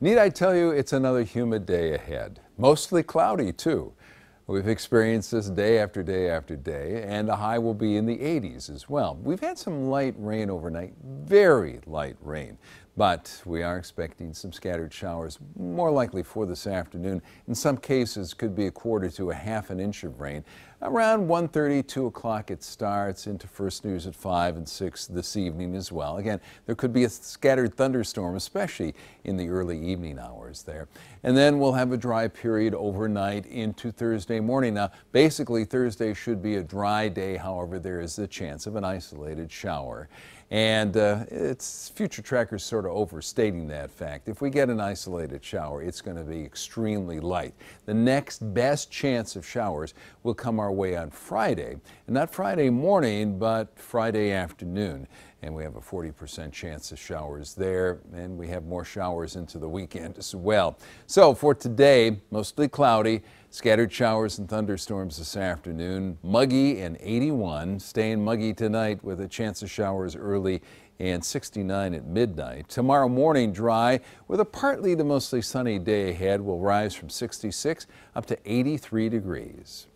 Need I tell you, it's another humid day ahead. Mostly cloudy, too. We've experienced this day after day after day, and the high will be in the 80s as well. We've had some light rain overnight, very light rain. But we are expecting some scattered showers, more likely for this afternoon. In some cases, could be a quarter to a half an inch of rain. Around 1.30, 2 o'clock it starts into First News at 5 and 6 this evening as well. Again, there could be a scattered thunderstorm, especially in the early evening hours there. And then we'll have a dry period overnight into Thursday morning. Now, basically, Thursday should be a dry day. However, there is the chance of an isolated shower. And uh, it's future trackers sort of overstating that fact. If we get an isolated shower, it's going to be extremely light. The next best chance of showers will come our way on Friday, and not Friday morning, but Friday afternoon. And we have a 40% chance of showers there, and we have more showers into the weekend as well. So for today, mostly cloudy. Scattered showers and thunderstorms this afternoon. Muggy and 81. Staying muggy tonight with a chance of showers early and 69 at midnight. Tomorrow morning dry with a partly to mostly sunny day ahead will rise from 66 up to 83 degrees.